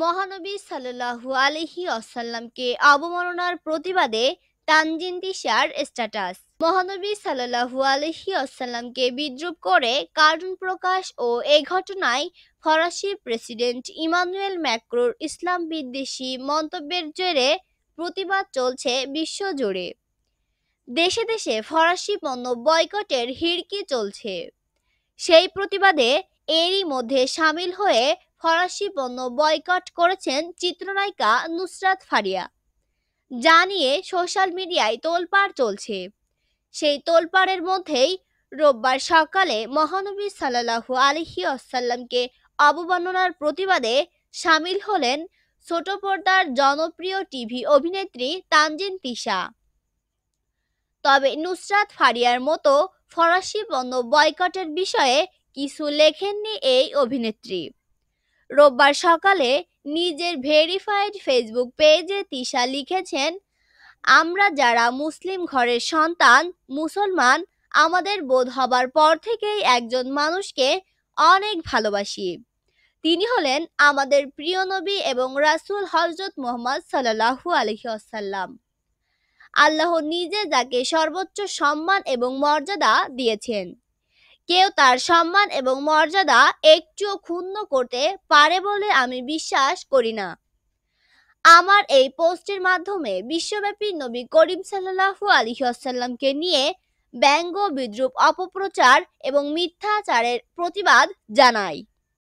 মহানবী সাল্লাহু আলহি আসাল্লামকে অবমাননার প্রতিবাদে তানজিন তিশার স্ট্যাটাস মহানবী সাল্লাহু আলহি আসাল্লামকে বিদ্রুপ করে কার্টুন প্রকাশ ও এ ঘটনায় ফরাসি প্রেসিডেন্ট ইমানুয়েল ম্যাক্রোর ইসলাম বিদ্বেষী মন্তব্যের জেরে প্রতিবাদ চলছে বিশ্বজুড়ে দেশে দেশে ফরাসি পণ্য বয়কটের হিড়কি চলছে সেই প্রতিবাদে এরই মধ্যে সামিল হয়ে ফরাসি পণ্য বয়কট করেছেন চিত্রনায়িকা নুসরাত ফারিয়া যা নিয়ে সোশ্যাল মিডিয়ায় তোলপাড় চলছে সেই তোলপাড়ের মধ্যেই রোববার সকালে মহানবী সাল্লাহু আলহি আসাল্লামকে অবমাননার প্রতিবাদে সামিল হলেন ছোট পর্দার জনপ্রিয় টিভি অভিনেত্রী তানজিন তিশা তবে নুসরাত ফারিয়ার মতো ফরাসি পণ্য বয়কটের বিষয়ে কিছু লেখেননি এই অভিনেত্রী রোববার সকালে নিজের ভেরিফাইড ফেসবুক পেজে তিশা লিখেছেন আমরা যারা মুসলিম ঘরের সন্তান মুসলমান আমাদের বোধ হবার পর থেকেই একজন মানুষকে অনেক ভালোবাসি তিনি হলেন আমাদের প্রিয় নবী এবং রাসুল হজরত মোহাম্মদ সাল্লাহু আলহি আসাল্লাম আল্লাহ নিজে যাকে সর্বোচ্চ সম্মান এবং মর্যাদা দিয়েছেন কেউ তার সম্মান এবং মর্যাদা একটুও ক্ষুণ্ণ করতে পারে বলে আমি বিশ্বাস করি না আমার এই পোস্টের মাধ্যমে বিশ্বব্যাপী নবী করিম সাল্লাহু আলহিহাসাল্লামকে নিয়ে ব্যঙ্গ বিদ্রুপ অপপ্রচার এবং মিথ্যাচারের প্রতিবাদ জানাই